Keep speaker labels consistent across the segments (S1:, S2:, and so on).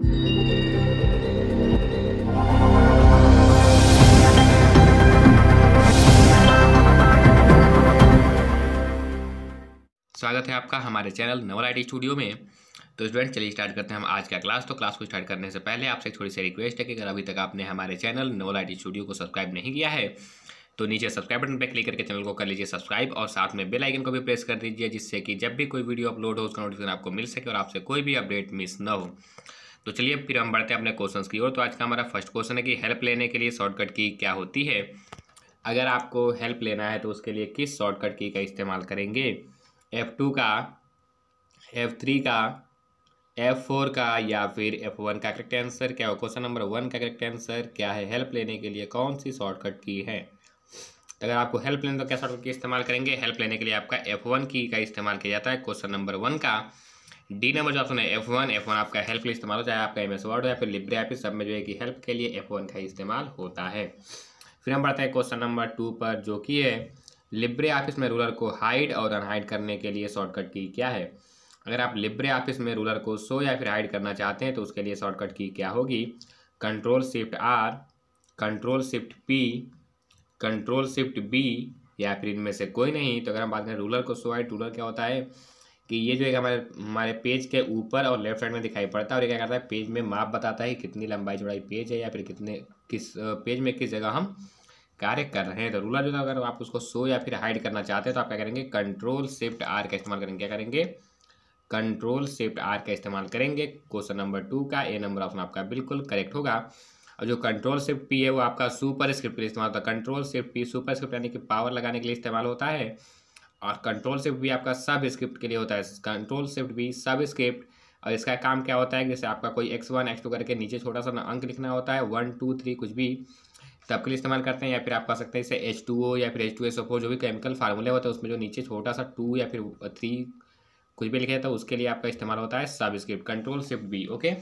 S1: स्वागत है आपका हमारे चैनल नवल आई स्टूडियो में तो स्टूडेंट चलिए स्टार्ट करते हैं हम आज का क्लास तो क्लास को स्टार्ट करने से पहले आपसे थोड़ी सी रिक्वेस्ट है कि अगर अभी तक आपने हमारे चैनल नवल आई स्टूडियो को सब्सक्राइब नहीं किया है तो नीचे सब्सक्राइब बटन पर क्लिक करके चैनल को कर लीजिए सब्सक्राइब और साथ में बेल आइकन को भी प्रेस कर दीजिए जिससे कि जब भी कोई वीडियो अपलोड हो उसका नोटिफिकेशन आपको मिल सके और आपसे कोई भी अपडेट मिस ना हो तो चलिए फिर हम बढ़ते हैं अपने क्वेश्चन की ओर तो आज का हमारा फर्स्ट क्वेश्चन है कि हेल्प लेने के लिए शॉर्टकट की क्या होती है अगर आपको हेल्प लेना है तो उसके लिए किस शॉर्टकट की का इस्तेमाल करेंगे एफ़ टू का एफ़ थ्री का एफ़ फोर का या फिर एफ़ वन का करेक्ट आंसर क्या है क्वेश्चन नंबर वन का करेक्ट आंसर क्या है हेल्प लेने के लिए कौन सी शॉर्टकट की है तो अगर आपको हेल्प लेने तो क्या शॉर्टकट की इस्तेमाल करेंगे हेल्प लेने के लिए आपका एफ़ वन की का इस्तेमाल किया जाता है क्वेश्चन नंबर वन का डी नंबर जो ऑप्शन है एफ वन एफ वन आपका हेल्प के लिए इस्तेमाल होता है आपका एम एस वर्ड या फिर लिब्रे ऐप सब में जो है कि हेल्प के लिए एफ वन का इस्तेमाल होता है फिर हम बढ़ते हैं क्वेश्चन नंबर टू पर जो कि है लिब्रे ऑफिस में रूलर को हाइड और अनहाइड करने के लिए शॉर्टकट की क्या है अगर आप लिब्रे ऑफिस में रूलर को सो या फिर हाइड करना चाहते हैं तो उसके लिए शॉर्टकट की क्या होगी control shift R control shift P control shift B या फिर इनमें से कोई नहीं तो अगर हम बात करें रूलर को सो हाइड रूलर क्या होता है कि ये जो एक हमारे हमारे पेज के ऊपर और लेफ्ट साइड में दिखाई पड़ता है और ये क्या करता है पेज में माप बताता है कि कितनी लंबाई चौड़ाई पेज है या फिर कितने किस पेज में किस जगह हम कार्य कर रहे हैं तो रूलर जो है अगर आप उसको शो या फिर हाइड करना चाहते हैं तो आप क्या करेंगे कंट्रोल शिफ्ट आर का इस्तेमाल करेंगे क्या करेंगे कंट्रोल शिफ्ट आर का इस्तेमाल करेंगे क्वेश्चन नंबर टू का ए नंबर ऑप्शन आपका बिल्कुल करेक्ट होगा और जो कंट्रोल शिफ्ट पी है वो आपका सुपर स्क्रिप्ट के लिए इस्तेमाल होता है control shift P superscript यानी कि पावर लगाने के लिए इस्तेमाल होता है और कंट्रोल शिफ्ट भी आपका सब स्क्रिप्ट के लिए होता है कंट्रोल शिफ्ट भी सब स्क्रिप्ट और इसका काम क्या होता है जैसे आपका कोई एक्स वन एक्स टू करके नीचे छोटा सा अंक लिखना होता है वन टू थ्री कुछ भी तब के लिए इस्तेमाल करते हैं या फिर आप कह सकते हैं इसे एच टू ओ या फिर एच टू एस ओ जो भी केमिकल फार्मूले होते हैं उसमें जो नीचे छोटा सा टू या फिर थ्री कुछ भी लिखे तो उसके लिए आपका इस्तेमाल होता है subscript control shift B okay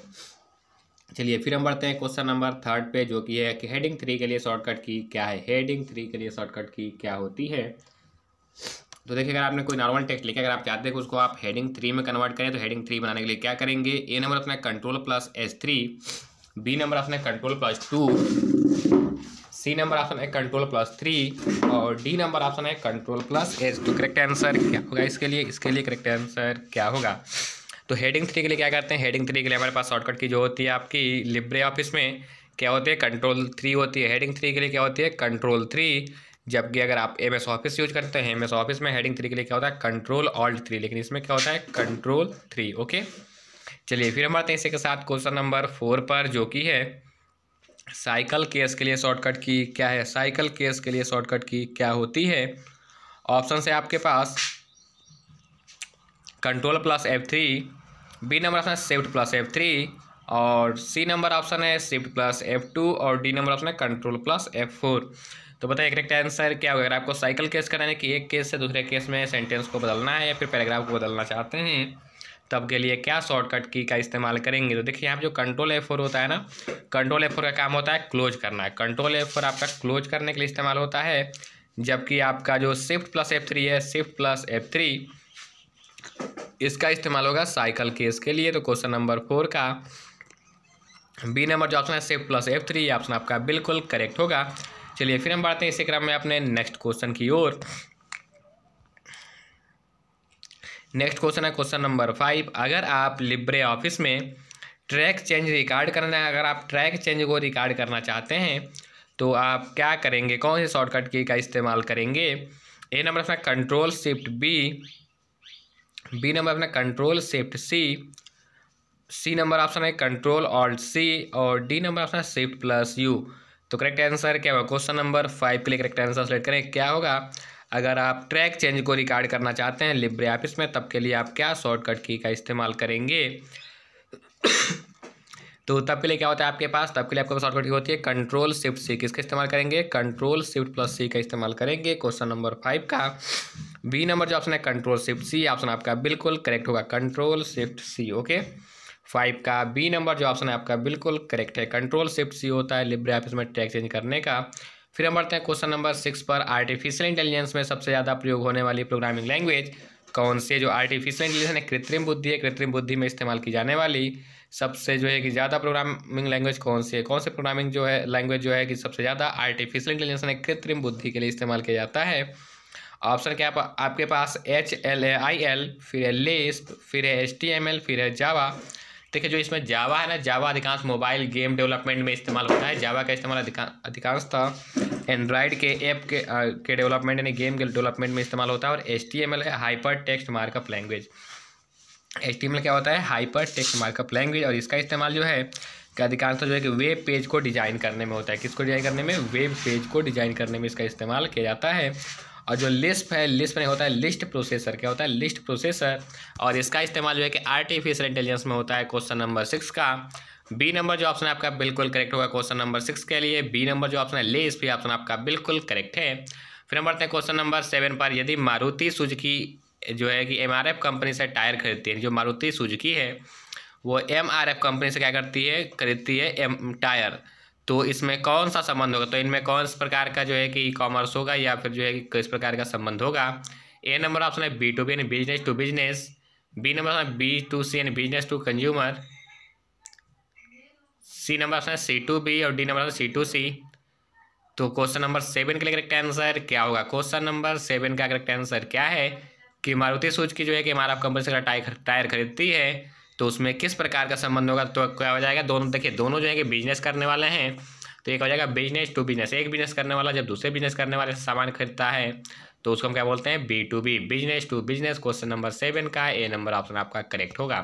S1: चलिए फिर हम बढ़ते हैं क्वेश्चन नंबर थर्ड पे जो कि है कि हेडिंग थ्री के लिए शॉर्टकट की क्या है हेडिंग थ्री के लिए शॉर्टकट की क्या होती है तो देखिए अगर आपने कोई नॉर्मल टेक्स्ट लिखा अगर आप चाहते हैं उसको आप हेडिंग थ्री में कन्वर्ट करें तो हेडिंग थ्री बनाने के लिए क्या करेंगे ए नंबर अपना control plus S three B number अपना control plus two C number option है कंट्रोल प्लस थ्री और डी नंबर ऑप्शन है कंट्रोल प्लस एस तो करेक्ट आंसर क्या होगा इसके लिए इसके लिए करेक्ट आंसर क्या होगा तो हेडिंग थ्री के लिए क्या करते हैं हेडिंग थ्री के लिए हमारे पास शॉर्टकट की जो होती है आपकी लिब्रे ऑफिस में क्या होती है कंट्रोल थ्री होती है हेडिंग थ्री के लिए क्या होती है कंट्रोल थ्री जबकि अगर आप एम एस ऑफिस यूज करते हैं एम एस ऑफिस में हेडिंग थ्री के लिए क्या होता है कंट्रोल ऑल्ट थ्री लेकिन इसमें क्या होता है कंट्रोल थ्री ओके चलिए फिर हम आते हैं इसी के साथ क्वेश्चन नंबर फोर पर जो कि है साइकिल केस के लिए शॉर्टकट की क्या है साइकिल केस के लिए शॉर्टकट की क्या होती है ऑप्शन है आपके पास control plus F three B number option है शिफ्ट प्लस एफ थ्री और सी नंबर ऑप्शन है शिफ्ट प्लस एफ टू और डी नंबर ऑप्शन है कंट्रोल प्लस एफ फोर तो बताइए करेक्ट आंसर क्या होगा अगर आपको साइकिल केस कराने की एक केस से दूसरे केस में सेंटेंस को बदलना है या फिर पैराग्राफ को बदलना चाहते हैं तब के लिए क्या शॉर्टकट की का इस्तेमाल करेंगे तो देखिए यहाँ पर जो कंट्रोल एफ फोर होता है ना कंट्रोल एफ फोर का काम होता है क्लोज करना है कंट्रोल एफ फोर आपका क्लोज करने के लिए इस्तेमाल होता है जबकि आपका जो शिफ्ट प्लस एफ थ्री है शिफ्ट प्लस एफ थ्री इसका इस्तेमाल होगा साइकिल केस के लिए तो क्वेश्चन नंबर फोर का बी नंबर जो ऑप्शन है shift plus F three option आपका बिल्कुल करेक्ट होगा चलिए फिर हम बढ़ते हैं इसी क्रम में अपने नेक्स्ट क्वेश्चन की ओर नेक्स्ट क्वेश्चन है क्वेश्चन नंबर फाइव अगर आप लिब्रे ऑफिस में ट्रैक चेंज रिकॉर्ड करना है अगर आप ट्रैक चेंज को रिकॉर्ड करना चाहते हैं तो आप क्या करेंगे कौन से शॉर्टकट की का इस्तेमाल करेंगे ए नंबर अपना control shift B B number अपना control shift C C number option है कंट्रोल ऑल्ट सी और डी नंबर ऑप्शन है शिफ्ट प्लस यू तो करेक्ट आंसर क्या होगा क्वेश्चन नंबर फाइव के लिए करेक्ट आंसर सेलेक्ट करें क्या होगा अगर आप ट्रैक चेंज को रिकॉर्ड करना चाहते हैं लिब्रे ऑफिस में तब के लिए आप क्या शॉर्टकट की का इस्तेमाल करेंगे तो तब के लिए क्या होता है आपके पास तब के लिए आपके पास शॉर्टकट की होती है कंट्रोल शिफ्ट सी किसका इस्तेमाल करेंगे कंट्रोल शिफ्ट प्लस सी का इस्तेमाल करेंगे क्वेश्चन नंबर फाइव का बी नंबर जो ऑप्शन है कंट्रोल शिफ्ट सी ऑप्शन आपका बिल्कुल करेक्ट होगा control shift C okay five का बी नंबर जो ऑप्शन है आपका बिल्कुल करेक्ट है कंट्रोल शिफ्ट सी होता है लिब्रे ऑफिस में टैक्स चेंज करने का फिर हम बढ़ते हैं क्वेश्चन नंबर सिक्स पर आर्टिफिशियल इंटेलिजेंस में सबसे ज़्यादा प्रयोग होने वाली प्रोग्रामिंग लैंग्वेज कौन सी जो आर्टिफिशियल इंटेलिजेंस है कृत्रिम बुद्धि है कृत्रिम बुद्धि में इस्तेमाल की जाने वाली सबसे जो है कि ज़्यादा प्रोग्रामिंग लैंग्वेज कौन सी है कौन सी प्रोग्रामिंग जो है लैंग्वेज जो है कि सबसे ज़्यादा आर्टिफिशियल इंटेलिजेंस ने कृत्रिम बुद्धि के लिए इस्तेमाल किया जाता है ऑप्शन क्या आप, आपके पास H L A I L फिर है लेस्प फिर है एच टी एम एल फिर है जावा देखिए जो इसमें जावा है ना जावा अधिकांश मोबाइल गेम डेवलपमेंट में इस्तेमाल होता है जावा का इस्तेमाल अधिकांश था एंड्रॉयड के ऐप के आ, के डेवलपमेंट यानी गेम के डेवलपमेंट में इस्तेमाल होता है और एच है hypertext markup language H क्या होता है हाइपर टेक्स्ट मार्कअप लैंग्वेज और इसका इस्तेमाल जो है का अधिकांशतः तो जो है कि वेब पेज को डिज़ाइन करने में होता है किसको डिज़ाइन करने में वेब पेज को डिज़ाइन करने में इसका इस्तेमाल किया जाता है और जो लिस्प है लिस्प नहीं होता है लिस्ट प्रोसेसर क्या होता है लिस्ट प्रोसेसर और इसका इस्तेमाल जो है कि आर्टिफिशियल इंटेलिजेंस में होता है क्वेश्चन नंबर सिक्स का बी नंबर जो ऑप्शन है आपका बिल्कुल करेक्ट होगा क्वेश्चन नंबर सिक्स के लिए बी नंबर जो ऑप्शन है लिस्प भी ऑप्शन आपका बिल्कुल करेक्ट है फिर हम बढ़ते हैं क्वेश्चन नंबर सेवन पर यदि मारुति सुजुकी जो है कि एम कंपनी से टायर खरीदती है जो मारुति सुजुकी है वो एम कंपनी से क्या करती है खरीदती है एम टायर तो इसमें कौन सा संबंध होगा तो इनमें कौन से प्रकार का जो है कि ई कॉमर्स होगा या फिर जो है कि किस प्रकार का संबंध होगा ए नंबर ऑप्शन है बी टू बी यानी business to business B number option है बी टू सी यानी business to consumer C number option है सी टू बी और D number option C to C तो क्वेश्चन नंबर सेवन के लिए correct answer क्या होगा क्वेश्चन नंबर सेवन का करेक्ट आंसर क्या है कि मारुति सूच की जो है कि हमारा कंपनी से टायर टायर खरीदती है तो उसमें किस प्रकार का संबंध होगा तो क्या हो जाएगा दोनों देखिए दोनों जो है कि बिजनेस करने वाले हैं तो एक हो जाएगा बिजनेस टू बिजनेस एक बिजनेस करने वाला जब दूसरे बिजनेस करने वाले सामान खरीदता है तो उसको हम क्या बोलते हैं B to B business to business question number seven का ए नंबर ऑप्शन आपका करेक्ट होगा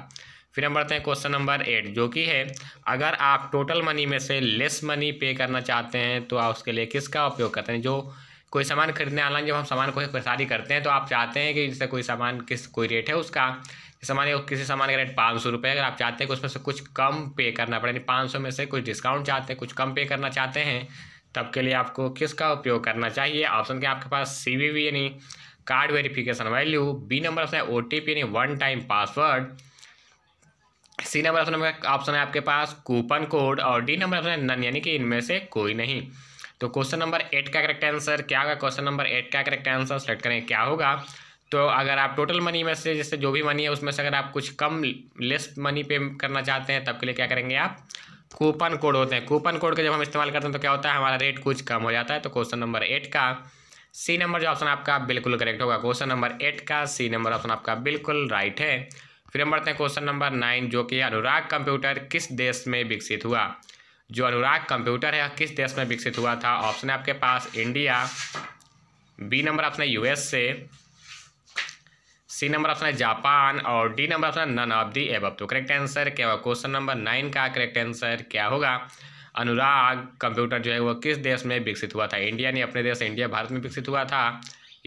S1: फिर हम बढ़ते हैं क्वेश्चन नंबर एट जो कि है अगर आप टोटल मनी में से लेस मनी पे करना चाहते हैं तो आप उसके लिए किसका उपयोग करते हैं जो कोई सामान खरीदने ऑनलाइन जब हम सामान को खरीदारी करते हैं तो आप चाहते हैं कि जैसे कोई सामान किस कोई रेट है उसका सामान किसी सामान का रेट पाँच सौ रुपये अगर आप चाहते हैं कि उसमें से कुछ कम पे करना पड़े यानी पाँच सौ में से कुछ डिस्काउंट चाहते हैं कुछ कम पे करना चाहते हैं तब के लिए आपको किसका उपयोग करना चाहिए ऑप्शन के आपके पास सी वी वी यानी card verification value B number option है ओ टी पी यानी one time password C number option option है आपके पास कूपन कोड और डी नंबर ऑप्शन है नन यानी कि इनमें से कोई नहीं तो क्वेश्चन नंबर एट का करेक्ट आंसर क्या होगा क्वेश्चन नंबर एट का करेक्ट आंसर सेलेक्ट करें क्या होगा तो अगर आप टोटल मनी में से जैसे जो भी मनी है उसमें से अगर आप कुछ कम लेस मनी पे करना चाहते हैं तब के लिए क्या करेंगे आप कूपन कोड होते हैं कूपन कोड का जब हम इस्तेमाल करते हैं तो क्या होता है हमारा रेट कुछ कम हो जाता है तो क्वेश्चन नंबर एट का सी नंबर जो ऑप्शन आपका बिल्कुल करेक्ट होगा क्वेश्चन नंबर एट का सी नंबर ऑप्शन आपका बिल्कुल राइट है फिर हम बढ़ते हैं क्वेश्चन नंबर नाइन जो कि अनुराग कंप्यूटर किस देश में विकसित हुआ जो अनुराग कंप्यूटर है किस देश में विकसित हुआ था ऑप्शन है आपके पास इंडिया बी नंबर ऑप्शन है यूएसए सी नंबर ऑप्शन है जापान और D number option none of the above तो करेक्ट आंसर क्या होगा क्वेश्चन नंबर नाइन का करेक्ट आंसर क्या होगा अनुराग कंप्यूटर जो है वो किस देश में विकसित हुआ था इंडिया ने अपने देश इंडिया भारत में विकसित हुआ था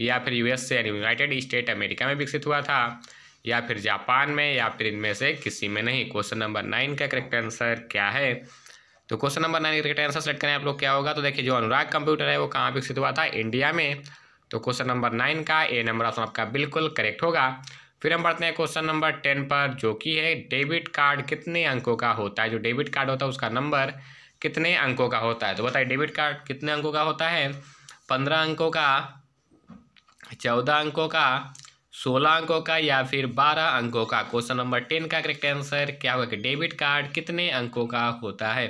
S1: या फिर यूएस से यानी यूनाइटेड स्टेट अमेरिका में विकसित हुआ था या फिर जापान में या फिर इनमें से किसी में नहीं क्वेश्चन नंबर नाइन का करेक्ट आंसर क्या है तो क्वेश्चन नंबर नाइन का करेक्ट आंसर सेलेक्ट करें आप लोग क्या होगा तो देखिए जो अनुराग कंप्यूटर है वो कहाँ विकसित हुआ था इंडिया में तो क्वेश्चन नंबर नाइन का ए नंबर ऑप्शन आपका बिल्कुल करेक्ट होगा फिर हम पढ़ते हैं क्वेश्चन नंबर टेन पर जो कि है डेबिट कार्ड कितने अंकों का होता है जो डेबिट कार्ड होता है उसका नंबर कितने अंकों का होता है तो बताइए डेबिट कार्ड कितने अंकों का होता है पंद्रह अंकों का चौदह अंकों का सोलह अंकों का या फिर बारह अंकों का क्वेश्चन नंबर टेन का करेक्ट आंसर क्या होगा कि डेबिट कार्ड कितने अंकों का होता है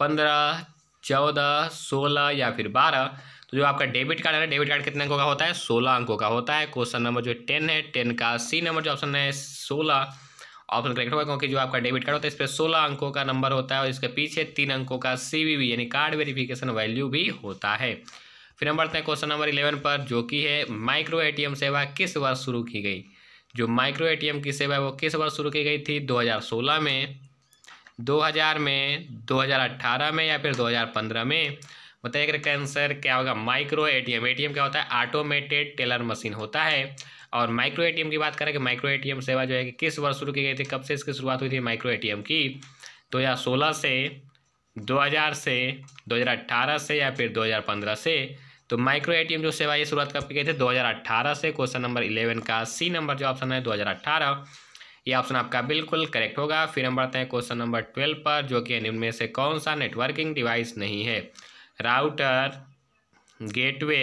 S1: पंद्रह चौदह सोलह या फिर बारह तो जो आपका डेबिट कार्ड है डेबिट कार्ड कितने अंकों का होता है सोलह अंकों का होता है क्वेश्चन नंबर जो टेन है टेन का सी नंबर जो ऑप्शन है सोलह ऑप्शन करेक्ट होगा क्योंकि जो आपका डेबिट कार्ड होता है इस पर सोलह अंकों का नंबर होता है और इसके पीछे तीन अंकों का सी यानी कार्ड वेरिफिकेशन वैल्यू भी होता है फिर हम बढ़ते हैं क्वेश्चन नंबर इलेवन पर जो कि है माइक्रो ए सेवा किस वर्ष शुरू की गई जो माइक्रो ए की सेवा है वो किस वर्ष शुरू की गई थी 2016 में 2000 में 2018 में या फिर 2015 में बताइए अगर आंसर क्या होगा माइक्रो एटीएम एटीएम क्या होता है ऑटोमेटेड टेलर मशीन होता है और माइक्रो एटीएम की बात करें कि माइक्रो एटीएम सेवा जो है कि किस वर्ष शुरू की गई थी कब से इसकी शुरुआत हुई थी माइक्रो एटीएम की दो हज़ार सोलह से दो हज़ार से दो हज़ार अट्ठारह से या फिर दो हज़ार पंद्रह से तो माइक्रो एटीएम जो सेवा ये शुरुआत कब की गई थी दो हज़ार अट्ठारह से क्वेश्चन नंबर इलेवन का सी नंबर जो ऑप्शन है दो हज़ार अट्ठारह ये ऑप्शन आपका बिल्कुल करेक्ट होगा फिर हम बढ़ते हैं क्वेश्चन नंबर ट्वेल्व पर जो कि निम्न में से कौन सा नेटवर्किंग डिवाइस नहीं है राउटर गेटवे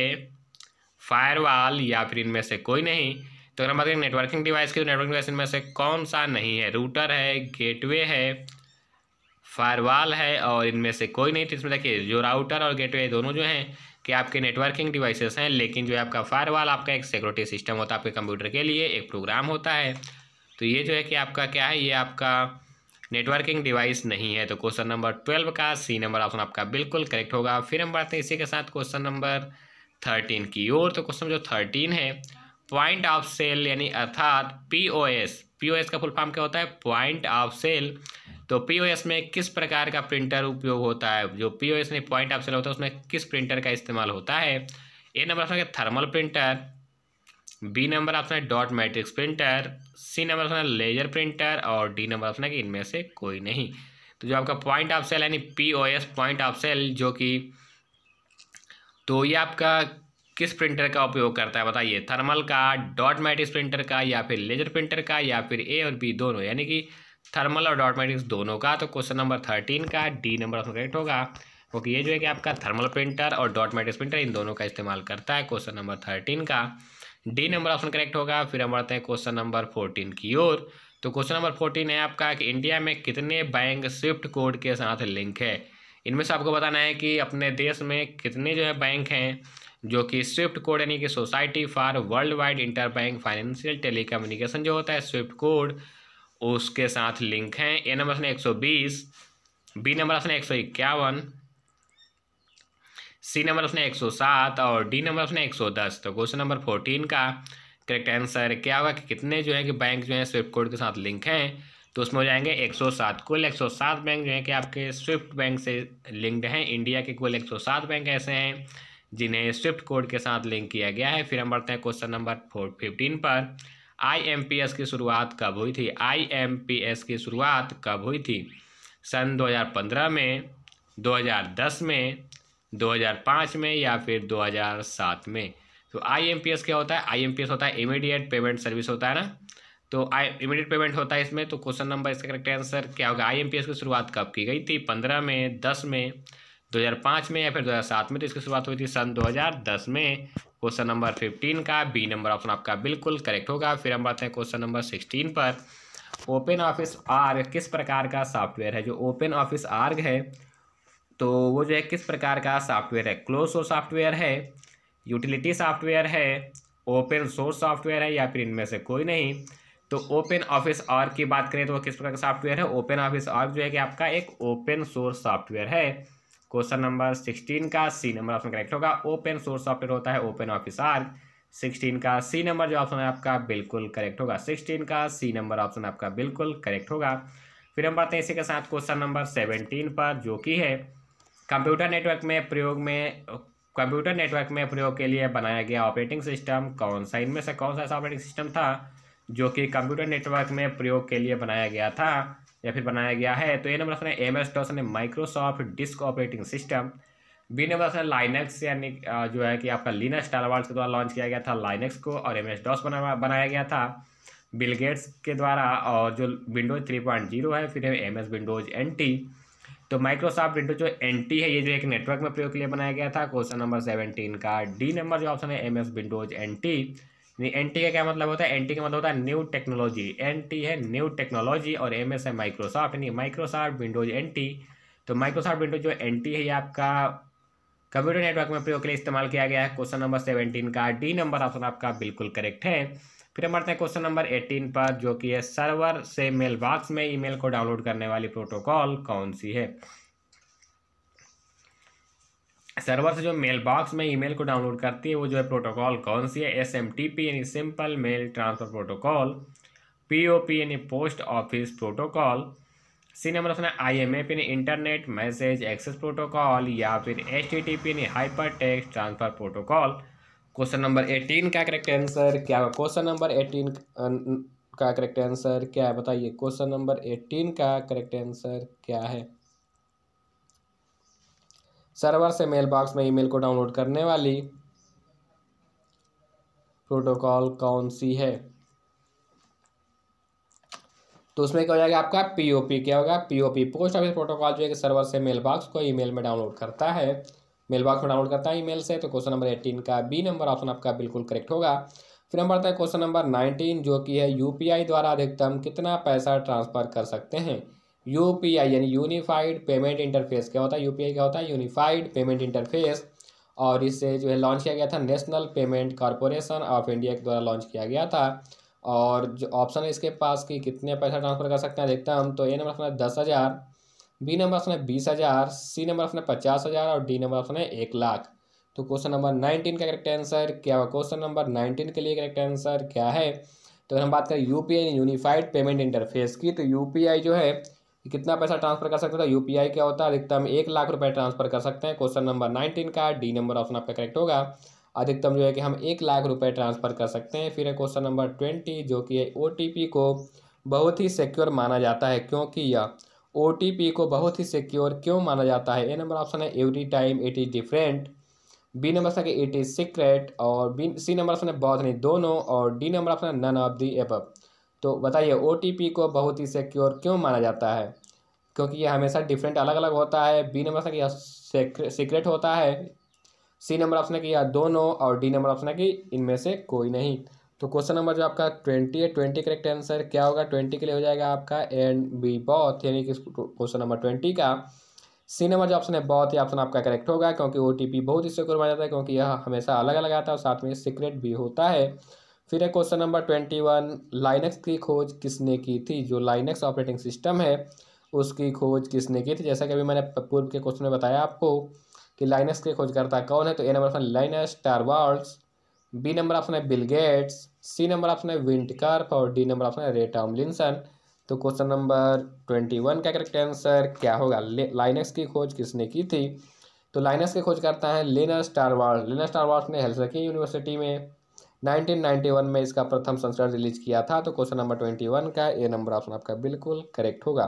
S1: फायरवॉल या फिर इनमें से कोई नहीं तो अगर हम बात करें नेटवर्किंग डिवाइस की तो नेटवर्किंग डिवाइस इनमें से कौन सा नहीं है रूटर है गेटवे है फायरवॉल है और इनमें से कोई नहीं तो इसमें देखिए जो राउटर और गेटवे दोनों जो हैं कि आपके नेटवर्किंग डिवाइसेस हैं लेकिन जो है आपका फायरवॉल आपका एक सिक्योरिटी सिस्टम होता है आपके कंप्यूटर के लिए एक प्रोग्राम होता है तो ये जो है कि आपका क्या है ये आपका नेटवर्किंग डिवाइस नहीं है तो क्वेश्चन नंबर ट्वेल्व का सी नंबर ऑप्शन आपका बिल्कुल करेक्ट होगा फिर हम बढ़ते हैं इसी के साथ क्वेश्चन नंबर थर्टीन की ओर तो क्वेश्चन जो थर्टीन है पॉइंट ऑफ सेल यानी अर्थात P O S P O S का फुल फॉर्म क्या होता है पॉइंट ऑफ सेल तो पी ओ एस में किस प्रकार का प्रिंटर उपयोग होता है जो पी ओ एस यानी पॉइंट ऑफ सेल होता है उसमें किस प्रिंटर का इस्तेमाल होता है A number option thermal printer B number option है dot matrix printer C number option है लेजर प्रिंटर और डी नंबर ऑप्शन है कि इनमें से कोई नहीं तो जो आपका पॉइंट ऑफ सेल यानी P O S point of sale जो कि तो ये आपका किस प्रिंटर का उपयोग करता है बताइए थर्मल का डॉट मैटिक्स प्रिंटर का या फिर लेजर प्रिंटर का या फिर ए और बी दोनों यानी कि थर्मल और डॉट मैटिक्स दोनों का तो क्वेश्चन नंबर थर्टीन का डी नंबर ऑप्शन करेक्ट होगा क्योंकि ये जो है कि आपका थर्मल प्रिंटर और डॉट मैटिक्स प्रिंटर इन दोनों का इस्तेमाल करता है क्वेश्चन नंबर थर्टीन का डी नंबर ऑप्शन करेक्ट होगा फिर हम बढ़ते हैं क्वेश्चन नंबर फोर्टीन की ओर तो क्वेश्चन नंबर फोर्टीन है आपका कि इंडिया में कितने बैंक स्विफ्ट कोड के साथ लिंक है इनमें से आपको बताना है कि अपने देश में कितने जो है बैंक हैं जो कि स्विफ्ट कोड यानी कि society for worldwide interbank financial telecommunication जो होता है स्विफ्ट कोड उसके साथ लिंक हैं ए नंबर ऑप्शन एक सौ बीस बी नंबर ऑप्शन एक सौ इक्यावन सी नंबर ऑप्शन सौ सात और डी नंबर ऑप्शन सौ दस तो क्वेश्चन नंबर फोर्टीन का करेक्ट आंसर क्या होगा कि कितने जो है कि बैंक जो है स्विफ्ट कोड के साथ लिंक हैं तो उसमें हो जाएंगे एक सौ सात कुल एक सौ सात बैंक जो है कि आपके स्विफ्ट बैंक से लिंक्ड हैं इंडिया के कुल एक सौ सात बैंक ऐसे हैं जिन्हें स्विफ्ट कोड के साथ लिंक किया गया है फिर हम बढ़ते हैं क्वेश्चन नंबर फोर फिफ्टीन पर एस की शुरुआत कब हुई थी एस की शुरुआत कब हुई थी सन पंद्रह में 2010 में 2005 में या फिर 2007 में तो आईएमपीएस क्या होता है आईएमपीएस होता है इमीडिएट पेमेंट सर्विस होता है ना तो आई इमीडिएट पेमेंट होता है इसमें तो क्वेश्चन नंबर इसका करेक्ट आंसर क्या होगा आईएमपीएस की शुरुआत कब की गई थी पंद्रह में दस में 2005 में या फिर 2007 में तो इसकी शुरुआत हुई थी सन 2010 में क्वेश्चन नंबर 15 का बी नंबर ऑप्शन आपका बिल्कुल करेक्ट होगा फिर हम बात हैं क्वेश्चन नंबर 16 पर ओपन ऑफिस आर्ग किस प्रकार का सॉफ्टवेयर है जो ओपन ऑफिस आर्ग है तो वो जो है किस प्रकार का सॉफ्टवेयर है क्लोज सोर्स सॉफ्टवेयर है यूटिलिटी सॉफ्टवेयर है ओपन सोर्स सॉफ्टवेयर है या फिर इनमें से कोई नहीं तो ओपन ऑफिस और की बात करें तो वो किस प्रकार का सॉफ्टवेयर है ओपन ऑफिस और जो है कि आपका एक ओपन सोर्स सॉफ्टवेयर है क्वेश्चन नंबर सिक्सटीन का सी नंबर ऑप्शन करेक्ट होगा ओपन सोर्स सॉफ्टवेयर होता है ओपन ऑफिस आर्क सिक्सटीन का सी नंबर जो ऑप्शन है आपका बिल्कुल करेक्ट होगा सिक्सटीन का सी नंबर ऑप्शन आपका बिल्कुल करेक्ट होगा फिर हम बढ़ते हैं इसी के साथ क्वेश्चन नंबर सेवनटीन पर जो कि है कंप्यूटर नेटवर्क में प्रयोग में कंप्यूटर नेटवर्क में प्रयोग के लिए बनाया गया ऑपरेटिंग सिस्टम कौन सा इनमें से कौन सा ऐसा ऑपरेटिंग सिस्टम था जो कि कंप्यूटर नेटवर्क में प्रयोग के लिए बनाया गया था या फिर बनाया गया है तो ए नंबर ऑप्शन है एम एस डॉस यानी Microsoft disk operating system B number option Linux यानी जो है कि आपका लिनक्स टालावाल्स के द्वारा लॉन्च किया गया था लाइनेक्स को और एम एस डॉस बना बनाया गया था बिल गेट्स के द्वारा और जो विंडोज थ्री पॉइंट जीरो है फिर है M S Windows N T तो माइक्रोसॉफ्ट विंडो जो एन है ये जो एक नेटवर्क में प्रयोग के लिए बनाया गया था क्वेश्चन नंबर सेवनटीन का डी नंबर जो ऑप्शन है M S Windows N N T का क्या मतलब होता है एन टी का मतलब होता है न्यू टेक्नोलॉजी एन टी है न्यू टेक्नोलॉजी और एम एस है माइक्रोसॉफ्ट यानी माइक्रोसॉफ्ट विंडोज एन टी तो माइक्रोसॉफ्ट विंडोज जो एन टी है ये आपका कंप्यूटर नेटवर्क में प्रयोग के लिए इस्तेमाल किया गया है क्वेश्चन नंबर सेवेंटीन का डी नंबर ऑप्शन आपका बिल्कुल करेक्ट है फिर हम बढ़ते हैं क्वेश्चन नंबर एटीन पर जो कि है सर्वर से मेल बॉक्स में ईमेल को डाउनलोड करने वाली प्रोटोकॉल कौन सी है सर्वर से जो मेल बॉक्स में ईमेल को डाउनलोड करती है वो जो है प्रोटोकॉल कौन सी है एस यानी simple mail transfer protocol P यानी post office protocol C number option है आई एम ए पी यानी इंटरनेट मैसेज एक्सेस प्रोटोकॉल या फिर एच टी टी पी यानी hyper text transfer protocol question number eighteen का correct answer क्या होगा question number eighteen का करेक्ट आंसर क्या है बताइए क्वेश्चन नंबर एटीन का करेक्ट आंसर क्या है सर्वर से मेल बॉक्स में ईमेल को डाउनलोड करने वाली प्रोटोकॉल कौन सी है तो उसमें क्या हो जाएगा आपका पीओपी क्या होगा पीओपी पोस्ट ऑफिस प्रोटोकॉल जो है कि सर्वर से मेल बॉक्स को ईमेल में डाउनलोड करता है मेल बॉक्स में डाउनलोड करता है ईमेल से तो क्वेश्चन नंबर एटीन का बी नंबर ऑप्शन आपका बिल्कुल करेक्ट होगा फिर नंबर आता है क्वेश्चन नंबर नाइनटीन जो कि है यूपीआई द्वारा अधिकतम कितना पैसा ट्रांसफर कर सकते हैं यूपीआई यानी यूनिफाइड पेमेंट इंटरफेस क्या होता है यूपीआई क्या होता है यूनिफाइड पेमेंट इंटरफेस और इसे जो है लॉन्च किया गया था National Payment Corporation of India के द्वारा लॉन्च किया गया था और जो ऑप्शन है इसके पास कि कितने पैसा ट्रांसफ़र कर सकते हैं अधिकतम तो ये नंबर दस हज़ार बी नंबर ऑप्शन है बीस हज़ार सी नंबर ऑप्शन है पचास हज़ार और डी नंबर ऑप्शन है एक लाख तो क्वेश्चन नंबर नाइनटीन का करेक्ट आंसर क्या होगा क्वेश्चन नंबर नाइनटीन के लिए करेक्ट आंसर क्या है तो हम बात करें यू यूनिफाइड पेमेंट इंटरफेस की तो यू जो है कितना पैसा ट्रांसफर कर सकते हैं तो यू क्या होता है अधिकतम एक लाख रुपये ट्रांसफर कर सकते हैं क्वेश्चन नंबर नाइनटीन का डी नंबर ऑप्शन आपका करेक्ट होगा अधिकतम जो है कि हम एक लाख रुपए ट्रांसफर कर सकते हैं फिर है क्वेश्चन नंबर ट्वेंटी जो कि ओ को बहुत ही सिक्योर माना जाता है क्योंकि यह ओ को बहुत ही सिक्योर क्यों माना जाता है ए नंबर ऑप्शन है every time it is different B number option it is secret और बी सी नंबर ऑप्शन है बहुत नहीं दोनों और डी नंबर ऑप्शन है नन ऑफ दी एप तो बताइए ओ को बहुत ही सिक्योर क्यों माना जाता है क्योंकि ये हमेशा डिफरेंट अलग अलग होता है बी नंबर ऑप्शन कि सीक्रेट होता है सी नंबर ऑप्शन है कि यह दोनों और डी नंबर ऑप्शन है कि इनमें से कोई नहीं तो क्वेश्चन नंबर जो आपका ट्वेंटी है ट्वेंटी करेक्ट आंसर क्या होगा ट्वेंटी के लिए हो जाएगा आपका एंड बी बॉथ यानी कि क्वेश्चन नंबर ट्वेंटी का सी नंबर जो ऑप्शन है बहुत ही ऑप्शन आपका करेक्ट होगा क्योंकि ओ बहुत ही सिक्योर माना जाता है क्योंकि यह हमेशा अलग अलग आता है और साथ में सीक्रेट भी होता है फिर है question number twenty one Linux की खोज किसने की थी जो लाइनक्स ऑपरेटिंग सिस्टम है उसकी खोज किसने की थी जैसा कि अभी मैंने पूर्व के क्वेश्चन में बताया आपको कि लाइनक्स की खोजकर्ता कौन है तो A number option Linus Torvalds B number option है Bill Gates C number option है कार्प और डी नंबर ऑप्शन है रे टॉमलिनसन तो क्वेश्चन नंबर ट्वेंटी वन का करेक्ट आंसर क्या होगा लाइनक्स की खोज किसने की थी तो लाइनस की खोज करता है लेनर स्टारवार्ड लेनर स्टारवार्ड ने हेलसिंकी यूनिवर्सिटी में 1991 में इसका प्रथम संस्करण रिलीज किया था तो क्वेश्चन नंबर ट्वेंटी वन का ए नंबर ऑप्शन आपका बिल्कुल करेक्ट होगा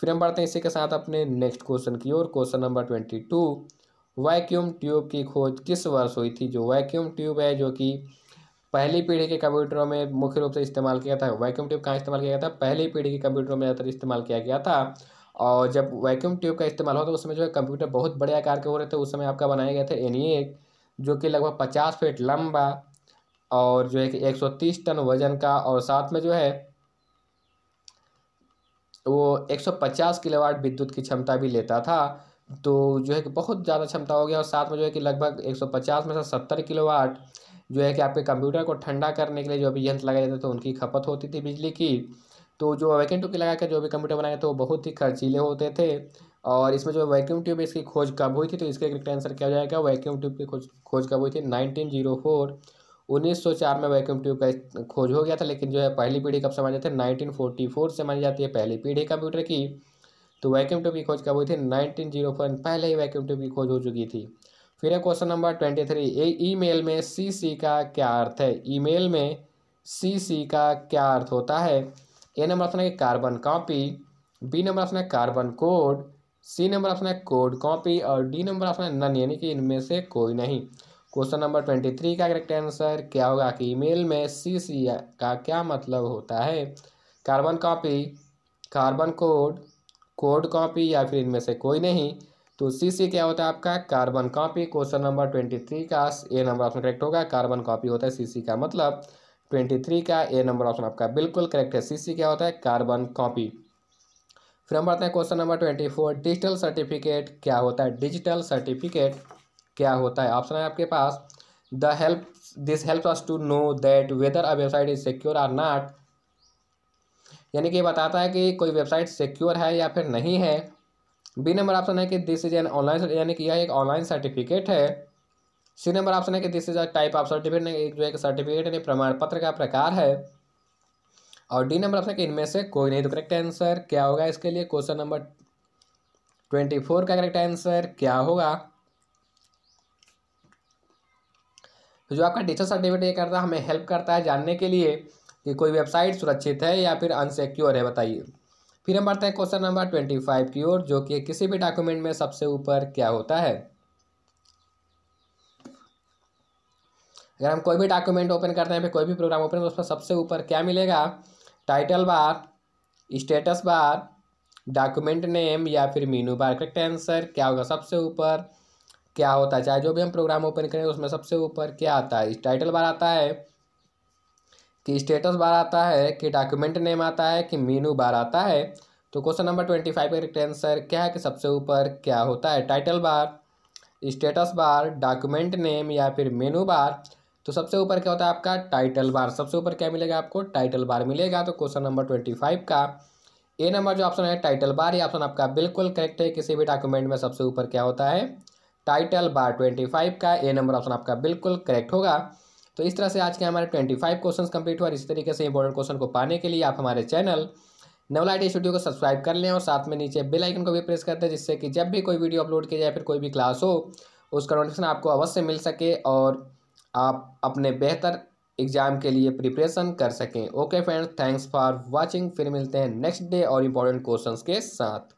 S1: फिर हम बढ़ते हैं इसी के साथ अपने नेक्स्ट क्वेश्चन की ओर question number twenty two vacuum tube की खोज किस वर्ष हुई थी जो वैक्यूम ट्यूब है जो कि पहली पीढ़ी के कंप्यूटरों में मुख्य रूप से इस्तेमाल किया था वैक्यूम ट्यूब कहाँ इस्तेमाल किया गया था पहली पीढ़ी के कंप्यूटरों में ज़्यादातर इस्तेमाल किया गया था और जब वैक्यूम ट्यूब का इस्तेमाल होता तो उसमें जो है कंप्यूटर बहुत बड़े आकार के हो रहे थे उस समय आपका बनाया गया था एन e जो कि लगभग पचास फीट लंबा और जो है कि एक सौ तीस टन वजन का और साथ में जो है वो एक सौ पचास किलोवाट विद्युत की क्षमता भी लेता था तो जो है कि बहुत ज़्यादा क्षमता हो गया और साथ में जो है कि लगभग एक सौ पचास में से सत्तर किलोवाट जो है कि आपके कंप्यूटर को ठंडा करने के लिए जो अभी यंत्र लगाए जाते थे तो उनकी खपत होती थी बिजली की तो जो वैक्यूम ट्यूब लगा कर जो भी कंप्यूटर बनाए थे तो वो बहुत ही खर्चीले होते थे और इसमें जो वैक्यूम ट्यूब इसकी खोज कब हुई थी तो इसके करेक्ट आंसर क्या हो जाएगा वैक्यूम ट्यूब की खोज खोज कब हुई थी नाइनटीन जीरो फोर उन्नीस सौ चार में वैक्यूम ट्यूब का खोज हो गया था लेकिन जो है पहली पीढ़ी कब से माने जाती है नाइनटीन फोर्टी फोर से मानी जाती है पहली पीढ़ी कंप्यूटर की तो वैक्यूम ट्यूब की खोज कब हुई थी नाइनटीन जीरो फोर पहले ही वैक्यूम ट्यूब की खोज हो चुकी थी फिर है question number twenty three email में सी सी का क्या अर्थ है ईमेल में सी सी का क्या अर्थ होता है ए नंबर ऑप्शन है carbon copy B number option है carbon code C number option है कोड कॉपी और डी नंबर ऑप्शन है नन यानी कि इनमें से कोई नहीं क्वेश्चन नंबर ट्वेंटी थ्री का करेक्ट आंसर क्या होगा कि ईमेल में सी सी का क्या मतलब होता है carbon copy carbon code code copy या फिर इनमें से कोई नहीं तो सी सी क्या होता है आपका carbon copy question number twenty three का ए नंबर ऑप्शन करेक्ट होगा कार्बन कॉपी होता है सी सी का मतलब ट्वेंटी थ्री का ए नंबर ऑप्शन आपका बिल्कुल करेक्ट है सी सी क्या होता है कार्बन कॉपी फिर हम बढ़ते हैं question number twenty four digital certificate क्या होता है डिजिटल सर्टिफिकेट क्या होता है ऑप्शन है आपके पास the help this help us to know that whether a website is secure or not यानी कि बताता है कि कोई वेबसाइट सिक्योर है या फिर नहीं है बी नंबर ऑप्शन है कि दिस इज एन ऑनलाइन यानी कि यह एक ऑनलाइन सर्टिफिकेट है सी नंबर ऑप्शन है कि this is a type of certificate जो एक सर्टिफिकेट यानी प्रमाण पत्र का प्रकार है और डी नंबर ऑप्शन है कि इनमें से कोई नहीं तो करेक्ट आंसर क्या होगा इसके लिए क्वेश्चन नंबर ट्वेंटी फोर का करेक्ट आंसर क्या होगा तो जो आपका डिजिटल सर्टिफिकेट ये करता है हमें हेल्प करता है जानने के लिए कि कोई वेबसाइट सुरक्षित है या फिर अनसिक्योर है बताइए फिर हम बढ़ते हैं क्वेश्चन नंबर ट्वेंटी फाइव की ओर जो कि किसी भी डॉक्यूमेंट में सबसे ऊपर क्या होता है अगर हम कोई भी डॉक्यूमेंट ओपन करते हैं फिर कोई भी प्रोग्राम ओपन करते हैं तो सबसे ऊपर क्या मिलेगा title bar status bar document name या फिर मीनू बार करेक्ट आंसर क्या होगा सबसे ऊपर क्या होता है चाहे जो भी हम प्रोग्राम ओपन करें उसमें सबसे ऊपर क्या आता है टाइटल बार आता है कि स्टेटस बार आता है कि डॉक्यूमेंट नेम आता है कि मीनू बार आता है तो क्वेश्चन नंबर ट्वेंटी फाइव का करेक्ट आंसर क्या है कि सबसे ऊपर क्या होता है title bar status bar document name या फिर मेनू बार तो सबसे ऊपर क्या होता है आपका टाइटल बार सबसे ऊपर क्या मिलेगा आपको टाइटल बार मिलेगा तो क्वेश्चन नंबर ट्वेंटी फाइव का ए नंबर जो ऑप्शन है टाइटल बार ये ऑप्शन आपका बिल्कुल करेक्ट है किसी भी डॉक्यूमेंट में सबसे ऊपर क्या होता है टाइटल बार ट्वेंटी फाइव का ए नंबर ऑप्शन आपका बिल्कुल करेक्ट होगा तो इस तरह से आज के हमारे ट्वेंटी फाइव क्वेश्चन कंप्लीट हुआ इसी तरीके से इंपॉर्टेंट क्वेश्चन को पाने के लिए आप हमारे चैनल नवलाइट स्टूडियो को सब्सक्राइब कर लें और साथ में नीचे बेल आइकन को भी प्रेस कर दें जिससे कि जब भी कोई वीडियो अपलोड किया जाए फिर कोई भी क्लास हो उसका नोटिफिकेशन आपको अवश्य मिल सके और आप अपने बेहतर एग्ज़ाम के लिए प्रिपरेशन कर सकें okay friends thanks for watching फिर मिलते हैं नेक्स्ट डे और इम्पोर्टेंट क्वेश्चंस के साथ